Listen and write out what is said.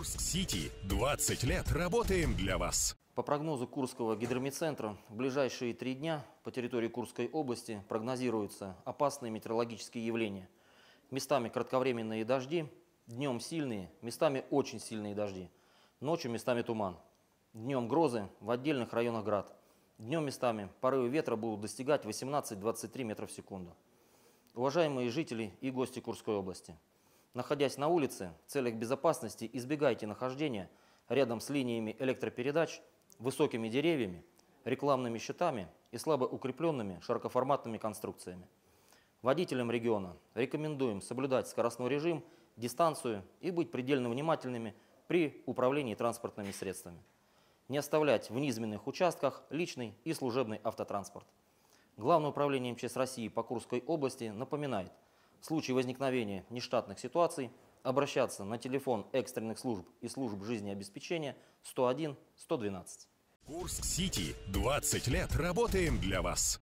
Курск-Сити. 20 лет работаем для вас. По прогнозу Курского гидромедцентра, в ближайшие три дня по территории Курской области прогнозируются опасные метеорологические явления. Местами кратковременные дожди, днем сильные, местами очень сильные дожди, ночью местами туман. Днем грозы в отдельных районах град. Днем местами порывы ветра будут достигать 18-23 метров в секунду. Уважаемые жители и гости Курской области – Находясь на улице, в целях безопасности избегайте нахождения рядом с линиями электропередач, высокими деревьями, рекламными щитами и слабо укрепленными широкоформатными конструкциями. Водителям региона рекомендуем соблюдать скоростной режим, дистанцию и быть предельно внимательными при управлении транспортными средствами. Не оставлять в низменных участках личный и служебный автотранспорт. Главное управление МЧС России по Курской области напоминает – в случае возникновения нештатных ситуаций обращаться на телефон экстренных служб и служб жизнеобеспечения 101 112. Курск-Сити. 20 лет работаем для вас.